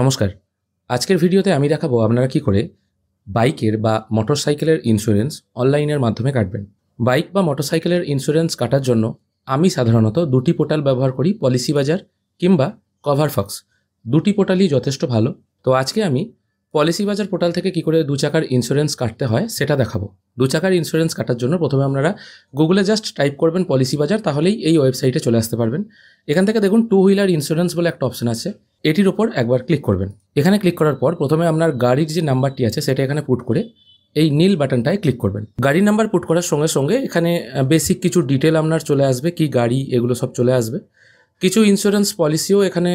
নমস্কার আজকের ভিডিওতে আমি দেখাবো আপনারা কি করে বাইকের বা মোটরসাইকেলের ইন্স্যুরেন্স অনলাইনের মাধ্যমে কাটবেন বাইক বা মোটরসাইকেলের ইন্স্যুরেন্স কাটার জন্য আমি সাধারণত দুটি পোর্টাল ব্যবহার করি পলিসি বাজার কিংবা কভারফক্স দুটি পোর্টালই যথেষ্ট ভালো তো আজকে আমি পলিসি বাজার পোর্টাল থেকে কি করে দু চাকার ইন্স্যুরেন্স কাটতে হয় সেটা দেখাবো দু চাকার ইন্স্যুরেন্স কাটার জন্য প্রথমে আপনারা গুগলে জাস্ট টাইপ করবেন পলিসি বাজার তাহলেই এই ওয়েবসাইটে চলে আসতে পারবেন এখান থেকে দেখুন টু হুইলার ইন্স্যুরেন্স বলে একটা অপশন আছে এটির ওপর একবার ক্লিক করবেন এখানে ক্লিক করার পর প্রথমে আপনার গাড়ির যে নাম্বারটি আছে সেটা এখানে পুট করে এই নীল বাটনটায় ক্লিক করবেন গাড়ি নাম্বার পুট করার সঙ্গে সঙ্গে এখানে বেসিক কিছু ডিটেল আপনার চলে আসবে কি গাড়ি এগুলো সব চলে আসবে কিছু ইন্স্যুরেন্স পলিসিও এখানে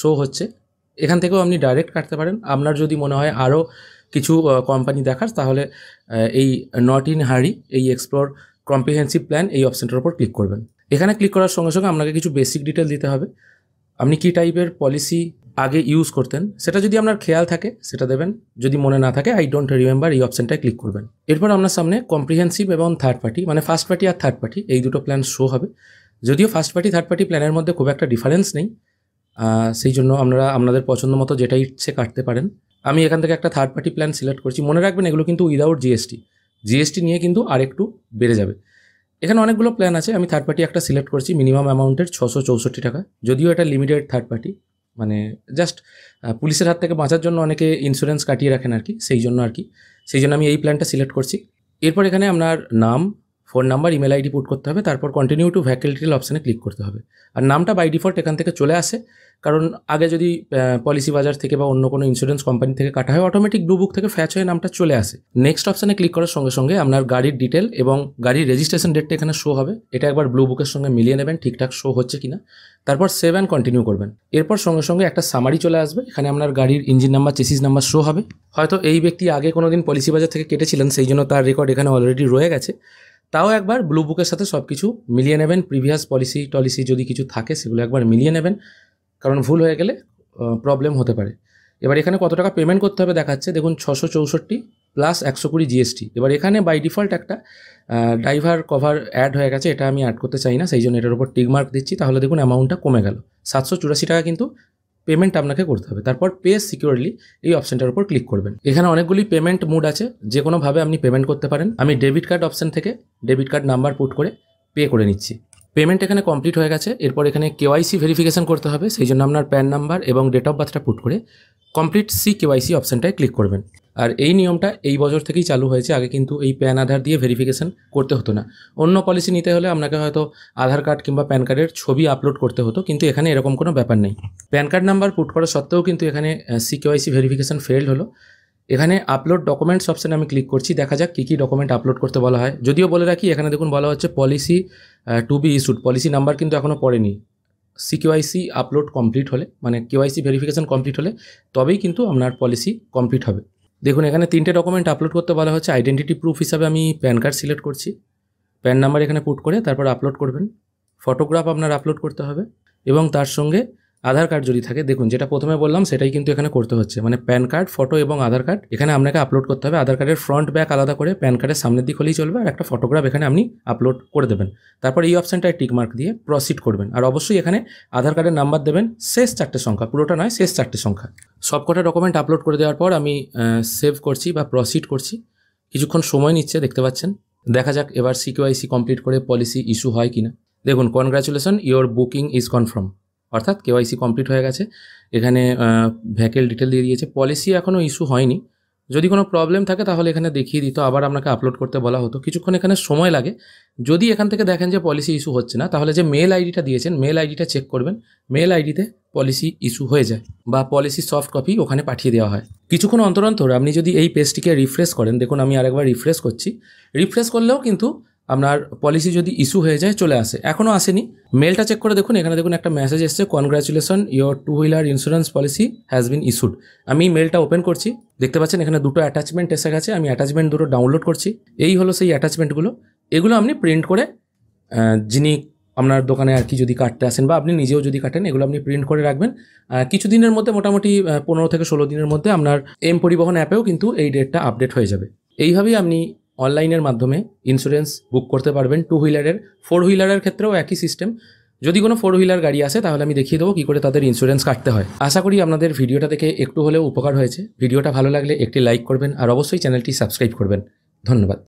শো হচ্ছে এখান থেকেও আপনি ডাইরেক্ট কাটতে পারেন আপনার যদি মনে হয় আরও কিছু কোম্পানি দেখার তাহলে এই নট ইন হারি এই এক্সপ্লোর কম্প্রিহেন্সিভ প্ল্যান এই অপশানটার উপর ক্লিক করবেন এখানে ক্লিক করার সঙ্গে সঙ্গে আপনাকে কিছু বেসিক ডিটেল দিতে হবে আপনি কী টাইপের পলিসি আগে ইউজ করতেন সেটা যদি আপনার খেয়াল থাকে সেটা দেবেন যদি মনে না থাকে আই ডোন্ট রিমেম্বার এই অপশানটায় ক্লিক করবেন এরপর আপনার সামনে কম্প্রিহেন্সিভ এবং থার্ড পার্টি মানে ফার্স্ট পার্টি আর থার্ড পার্টি এই দুটো প্ল্যান শো হবে যদিও ফার্স্ট পার্টি থার্ড পার্টি প্ল্যানের মধ্যে খুব একটা ডিফারেন্স নেই সেই জন্য আপনারা আপনাদের পছন্দ মতো যেটা ইচ্ছে কাটতে পারেন আমি এখান থেকে একটা থার্ড পার্টি প্ল্যান সিলেক্ট করছি মনে রাখবেন এগুলো কিন্তু উইদাউট জিএসটি জিএসটি নিয়ে কিন্তু আরেকটু বেড়ে যাবে এখানে অনেকগুলো প্ল্যান আছে আমি থার্ড পার্টি একটা সিলেক্ট করছি মিনিমাম অ্যামাউন্টের ছশো চৌষট্টি টাকা যদিও এটা লিমিটেড থার্ড পার্টি মানে জাস্ট পুলিশের হাত থেকে বাঁচার জন্য অনেকে ইন্স্যুরেন্স কাটিয়ে রাখেন আর কি সেই জন্য আর কি সেই জন্য আমি এই প্ল্যানটা সিলেক্ট করছি এরপর এখানে আপনার নাম phone number email ID put করতে হবে তারপর কন্টিনিউ টু ভ্যাকেলটিল অপশানে ক্লিক করতে হবে আর নামটা বাই ডিফল্ট এখান থেকে চলে আসে কারণ আগে যদি পলিসি বাজার থেকে বা অন্য কোনো ইন্স্যুরেন্স কোম্পানি থেকে কাটা হয় অটোমেটিক ব্লু বুক থেকে ফ্যাচ হয়ে নামটা চলে আসে নেক্সট অপশানে ক্লিক করার সঙ্গে সঙ্গে আপনার গাড়ির ডিটেল এবং গাড়ির রেজিস্ট্রেশন ডেটটা এখানে শো হবে এটা একবার ব্লু বুকের সঙ্গে মিলিয়ে নেবেন ঠিকঠাক শো হচ্ছে কিনা তারপর সেভ অ্যান্ড কন্টিনিউ করবেন এরপর সঙ্গে সঙ্গে একটা সামারি চলে আসবে এখানে আপনার গাড়ির engine number chassis number show হবে হয়তো এই ব্যক্তি আগে কোনো দিন পলিসি বাজার থেকে কেটেছিলেন সেই জন্য তার রেকর্ড এখানে অলরেডি রয়ে গেছে তাও একবার ব্লু বুকের সাথে সব কিছু মিলিয়ে নেবেন প্রিভিয়াস পলিসি টলিসি যদি কিছু থাকে সেগুলো একবার মিলিয়ে নেবেন কারণ ভুল হয়ে গেলে প্রবলেম হতে পারে এবার এখানে কত টাকা পেমেন্ট করতে হবে দেখাচ্ছে দেখুন ছশো চৌষট্টি প্লাস একশো কুড়ি জিএসটি এবার এখানে বাই ডিফল্ট একটা ড্রাইভার কভার অ্যাড হয়ে গেছে এটা আমি অ্যাড করতে চাই না সেই জন্য এটার উপর টিকমার্ক দিচ্ছি তাহলে দেখুন অ্যামাউন্টটা কমে গেল সাতশো চুরাশি টাকা কিন্তু পেমেন্ট আপনাকে করতে হবে তারপর পে সিকিউরলি এই অপশানটার উপর ক্লিক করবেন এখানে অনেকগুলি পেমেন্ট মুড আছে যে কোনোভাবে আপনি পেমেন্ট করতে পারেন আমি ডেবিট কার্ড অপশান থেকে ডেবিট কার্ড নাম্বার পুট করে পে করে নিচ্ছি পেমেন্ট এখানে কমপ্লিট হয়ে গেছে এরপর এখানে কেওয়াইসি ভেরিফিকেশন করতে হবে সেই জন্য আপনার প্যান নাম্বার এবং ডেট অফ বার্থটা পুট করে কমপ্লিট সি কেওয়াইসি অপশানটায় ক্লিক করবেন আর এই নিয়মটা এই বছর থেকেই চালু হয়েছে আগে কিন্তু এই প্যান আধার দিয়ে ভেরিফিকেশান করতে হতো না অন্য পলিসি নিতে হলে আপনাকে হয়তো আধার কার্ড কিংবা প্যান কার্ডের ছবি আপলোড করতে হতো কিন্তু এখানে এরকম কোনো ব্যাপার নেই প্যান কার্ড নাম্বার পুট করা সত্ত্বেও কিন্তু এখানে সিকেওয়াইসি ভেরিফিকেশান ফেল্ড হলো এখানে আপলোড ডকুমেন্টস অপশানে আমি ক্লিক করছি দেখা যাক কী কী ডকুমেন্ট আপলোড করতে বলা হয় যদিও বলে রাখি এখানে দেখুন বলা হচ্ছে policy to be issued policy number কিন্তু এখনও পড়েনি সিকিউআইসি আপলোড কমপ্লিট হলে মানে কেওয়াইসি ভেরিফিকেশান কমপ্লিট হলে তবেই কিন্তু আপনার পলিসি কমপ্লিট হবে দেখুন এখানে তিনটে ডকুমেন্ট আপলোড করতে বলা হচ্ছে আইডেন্টিটি প্রুফ হিসাবে আমি প্যান কার্ড সিলেক্ট করছি প্যান নাম্বার এখানে পুট করে তারপর আপলোড করবেন ফটোগ্রাফ আপনার আপলোড করতে হবে এবং তার সঙ্গে আধার কার্ড যদি থাকে দেখুন যেটা প্রথমে বললাম সেটাই কিন্তু এখানে করতে হচ্ছে মানে প্যান কার্ড ফটো এবং আধার কার্ড এখানে আপনাকে আপলোড করতে হবে আধার কার্ডের ফ্রন্ট ব্যাক আলাদা করে প্যান কার্ডের সামনের দিক হলেই চলবে আর একটা ফটোগ্রাফ এখানে আপনি আপলোড করে দেবেন তারপর এই অপশানটায় টিকমার্ক দিয়ে প্রসিড করবেন আর অবশ্যই এখানে আধার কার্ডের নাম্বার দেবেন শেষ চারটে সংখ্যা পুরোটা নয় শেষ চারটে সংখ্যা সবকটা ডকুমেন্ট আপলোড করে দেওয়ার পর আমি সেভ করছি বা প্রসিড করছি কিছুক্ষণ সময় নিচ্ছে দেখতে পাচ্ছেন দেখা যাক এবার সিকিউআইসি কমপ্লিট করে পলিসি ইস্যু হয় কিনা দেখুন congratulation your booking is confirm অর্থাৎ কেওয়াইসি কমপ্লিট হয়ে গেছে এখানে ভ্যাকেল ডিটেল দিয়ে দিয়েছে পলিসি এখনও ইস্যু হয়নি যদি কোনো প্রবলেম থাকে তাহলে এখানে দেখিয়ে দিত আবার আপনাকে আপলোড করতে বলা হতো কিছুক্ষণ এখানে সময় লাগে যদি এখান থেকে দেখেন যে পলিসি ইস্যু হচ্ছে না তাহলে যে মেল আইডিটা দিয়েছেন মেল আইডিটা চেক করবেন মেল আইডিতে পলিসি ইস্যু হয়ে যায় বা পলিসি সফট কপি ওখানে পাঠিয়ে দেওয়া হয় কিছুক্ষণ অন্তর অন্তর আপনি যদি এই পেজটিকে রিফ্রেশ করেন দেখুন আমি আরেকবার রিফ্রেশ করছি রিফ্রেশ করলেও কিন্তু আপনার পলিসি যদি ইস্যু হয়ে যায় চলে আসে এখনও আসেনি মেলটা চেক করে দেখুন এখানে দেখুন একটা মেসেজ এসছে congratulation your two wheeler insurance policy has been issued আমি মেলটা ওপেন করছি দেখতে পাচ্ছেন এখানে দুটো অ্যাটাচমেন্ট এসে গেছে আমি অ্যাটাচমেন্ট দুটো ডাউনলোড করছি এই হলো সেই অ্যাটাচমেন্টগুলো এগুলো আপনি প্রিন্ট করে যিনি আপনার দোকানে আর কি যদি কাটতে আসেন বা আপনি নিজেও যদি কাটেন এগুলো আপনি প্রিন্ট করে রাখবেন কিছু দিনের মধ্যে মোটামুটি পনেরো থেকে ষোলো দিনের মধ্যে আপনার এম পরিবহন অ্যাপেও কিন্তু এই ডেটটা আপডেট হয়ে যাবে এইভাবেই আপনি অনলাইনের মাধ্যমে ইন্স্যুরেন্স বুক করতে পারবেন টু হুইলারের ফোর হুইলারের ক্ষেত্রেও একই সিস্টেম যদি কোনো ফোর হুইলার গাড়ি আসে তাহলে আমি দেখিয়ে দেবো কী করে তাদের ইন্স্যুরেন্স কাটতে হয় আশা করি আপনাদের ভিডিওটা দেখে একটু হলেও উপকার হয়েছে ভিডিওটা ভালো লাগলে একটি লাইক করবেন আর অবশ্যই চ্যানেলটি সাবস্ক্রাইব করবেন ধন্যবাদ